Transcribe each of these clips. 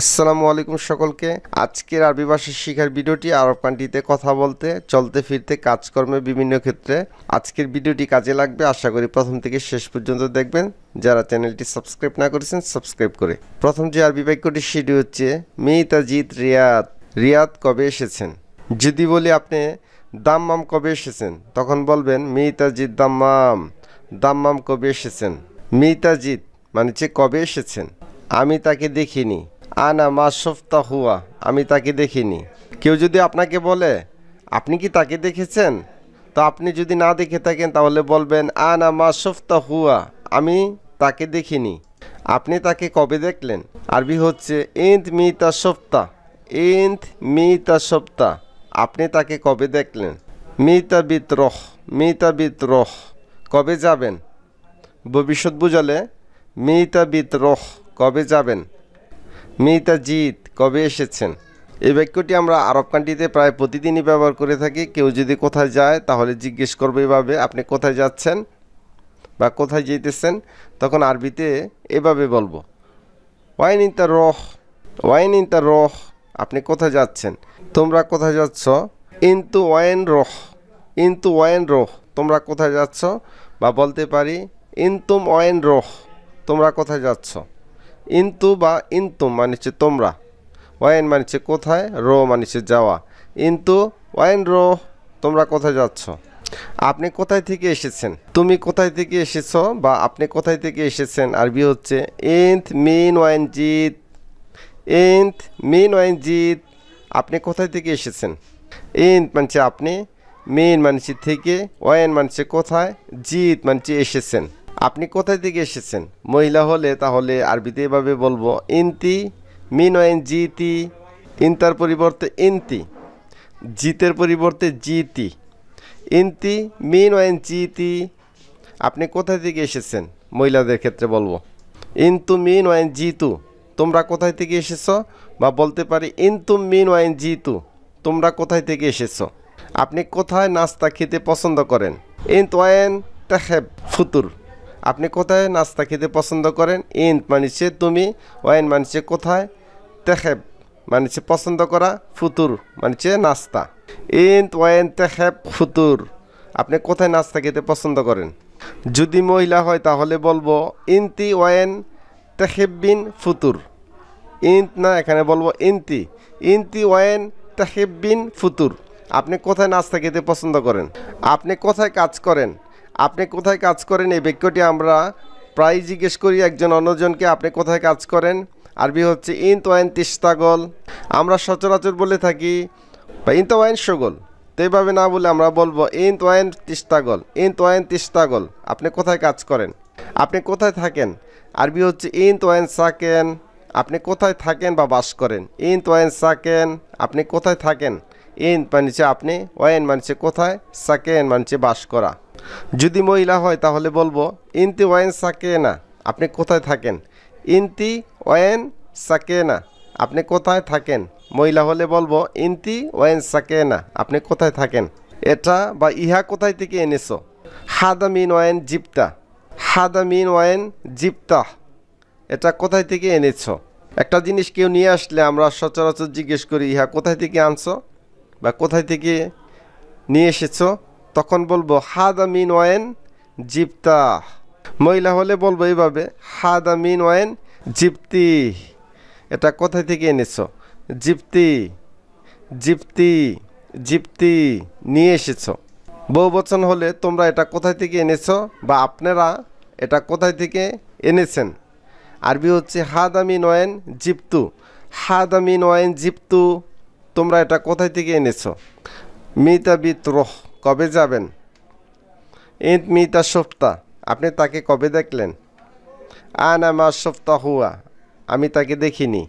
আসসালামু আলাইকুম সকলকে আজকের আরবি ভাষা শিখার ভিডিওটি আরব কান্ট্রিতে কথা বলতে চলতে ফিরতে কাজকর্মে বিভিন্ন ক্ষেত্রে আজকের ভিডিওটি কাজে লাগবে আশা করি প্রথম থেকে শেষ পর্যন্ত দেখবেন যারা চ্যানেলটি সাবস্ক্রাইব না করেছেন সাবস্ক্রাইব করে প্রথম যে আরবি বাক্যটি সেটি হচ্ছে মেহতাজিৎ রিয়াদ রিয়াদ কবে এসেছেন যদি বলি আপনি দাম্মাম কবে এসেছেন তখন বলবেন মেহতাজিৎ দাম্মাম দাম্মাম কবে এসেছেন মেহতাজিৎ মানে যে কবে এসেছেন আমি তাকে দেখিনি আনা মাসফতা হুয়া আমি তাকে দেখিনি কেউ যদি আপনাকে বলে আপনি কি তাকে দেখেছেন তো আপনি যদি না দেখে থাকেন তাহলে বলবেন আনা মাসফতা হুয়া আমি তাকে দেখিনি আপনি তাকে কবে দেখলেন আরবি হচ্ছে ইন্দ মিতা সপ্তাহ ইন্দ মিতা সপ্তাহ আপনি তাকে কবে দেখলেন মিতা বিদ্রোহ মিতা বিদ্রোহ কবে যাবেন ভবিষ্যৎ বুঝালে মিতা বিদ্রোহ কবে যাবেন মিতা জিত কবে এসেছেন এই বাক্যটি আমরা আরব কান্ট্রিতে প্রায় প্রতিদিনই ব্যবহার করে থাকি কেউ যদি কোথায় যায় তাহলে জিজ্ঞেস করবে এভাবে আপনি কোথায় যাচ্ছেন বা কোথায় যেতেছেন তখন আরবিতে এভাবে বলবো ওয়াইন ইন তার রহ ওয়াইন ইন তার রহ আপনি কোথায় যাচ্ছেন তোমরা কোথায় যাচ্ছ ইন্তু ওয়াইন রহ ইন্তু ওয়াইন রহ তোমরা কোথায় যাচ্ছ বা বলতে পারি ইনতুম ওয়াইন রহ তোমরা কোথায় যাচ্ছ ইন্তু বা ইন্তু মানে হচ্ছে তোমরা ওয়াইন মানে হচ্ছে কোথায় রো মানে হচ্ছে যাওয়া ইন্তু ওয়াইন রো তোমরা কোথায় যাচ্ছ আপনি কোথায় থেকে এসেছেন তুমি কোথায় থেকে এসেছ বা আপনি কোথায় থেকে এসেছেন আরবি হচ্ছে ইন্থ মিন ওয়াইন জিত ইন্থ মিন ওয়াইন জিত আপনি কোথায় থেকে এসেছেন ইন্থ মানছে আপনি মিন মানছে থেকে ওয়াইন মানছে কোথায় জিত মানছে এসেছেন আপনি কোথায় থেকে এসেছেন মহিলা হলে তাহলে আরবিতে এভাবে বলবো ইনতি মিন ওয়েন জিতি ইন্তার পরিবর্তে ইনতি জিতের পরিবর্তে জিতি ইনতি মিন ওয়েন জিতি আপনি কোথায় থেকে এসেছেন মহিলাদের ক্ষেত্রে বলবো ইন্তু মিন ওয়েন জিতু তোমরা কোথায় থেকে এসেছো বা বলতে পারি ইন্তু মিন ওয়েন জিতু তোমরা কোথায় থেকে এসেছো আপনি কোথায় নাস্তা খেতে পছন্দ করেন ইন্ত ওয়েন তেহেব ফুতুর আপনি কোথায় নাস্তা খেতে পছন্দ করেন ইন মানিছে তুমি ওয়াইন মানিছে কোথায় তেখেব মানিছে পছন্দ করা ফুতুর মানিছে নাস্তা ইন ওয়াইন তেখেব ফুতুর আপনি কোথায় নাস্তা খেতে পছন্দ করেন যদি মহিলা হয় তাহলে বলবো ইন্তি ওয়াইন বিন ফুতুর ইন্ত না এখানে বলবো ইন্তি ইন্তি ওয়াইন বিন ফুতুর আপনি কোথায় নাস্তা খেতে পছন্দ করেন আপনি কোথায় কাজ করেন আপনি কোথায় কাজ করেন এই বাক্যটি আমরা প্রায় জিজ্ঞেস করি একজন অন্যজনকে আপনি কোথায় কাজ করেন আরবি হচ্ছে ইন তোয়াইন তিস্তাগল আমরা সচরাচর বলে থাকি বা ইন তোয়াইন সগল তো এইভাবে না বলে আমরা বলবো ইন তোয়াইন তিস্তাগল ইন তোয়াইন তিস্তাগল আপনি কোথায় কাজ করেন আপনি কোথায় থাকেন আরবি হচ্ছে ইন তোয়াইন সাকেন আপনি কোথায় থাকেন বা বাস করেন ইন তোয়াইন সাকেন আপনি কোথায় থাকেন ইন মানছে আপনি ওয়াইন মানছে কোথায় সাকেন মানছে বাস করা যদি মহিলা হয় তাহলে বলবো ইন্তি ওয়েন সাকে না আপনি কোথায় থাকেন ইন্তি ওয়েন সাকে না আপনি কোথায় থাকেন মহিলা হলে বলবো ইন্তি ওয়েন সাকে না আপনি কোথায় থাকেন এটা বা ইহা কোথায় থেকে এনেছো হাদা মিন ওয়েন জিপ্তা হাদা মিন ওয়েন জিপ্তা এটা কোথায় থেকে এনেছো একটা জিনিস কেউ নিয়ে আসলে আমরা সচরাচর জিজ্ঞেস করি ইহা কোথায় থেকে আনছো বা কোথায় থেকে নিয়ে এসেছো তখন বলবো হাদা মিন ওয়েন জিপ্তা মহিলা হলে বলবো এইভাবে হাদা মিন ওয়েন জিপ্তি এটা কোথায় থেকে এনেছো জিপ্তি জিপ্তি জিপ্তি নিয়ে এসেছো বহু বচন হলে তোমরা এটা কোথায় থেকে এনেছো বা আপনারা এটা কোথায় থেকে এনেছেন আরবি হচ্ছে হাদামি নয়েন জিপ্তু হাদামি নয়েন জিপ্তু তোমরা এটা কোথায় থেকে এনেছো মিতা রহ কবে যাবেন ইন্ত মিতা সপ্তাহ আপনি তাকে কবে দেখলেন আন আমার সপ্তাহ হুয়া আমি তাকে দেখিনি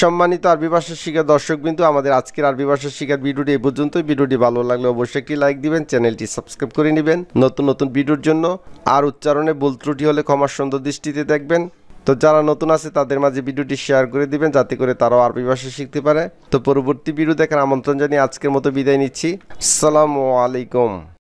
সম্মানিত আরবি ভাষা শিকার দর্শক বিন্দু আমাদের আজকের আরবি ভাষা শিকার ভিডিওটি এই পর্যন্ত ভিডিওটি ভালো লাগলে অবশ্যই একটি লাইক দিবেন চ্যানেলটি সাবস্ক্রাইব করে নেবেন নতুন নতুন ভিডিওর জন্য আর উচ্চারণে ভুল ত্রুটি হলে ক্ষমার সুন্দর দৃষ্টিতে দেখবেন তো যারা নতুন আছে তাদের মাঝে ভিডিওটি শেয়ার করে দিবেন যাতে করে তারাও আরবি ভাষা শিখতে পারে তো পরবর্তী ভিডিও দেখার আমন্ত্রণ জানিয়ে আজকের মতো বিদায় নিচ্ছি সালামু আলাইকুম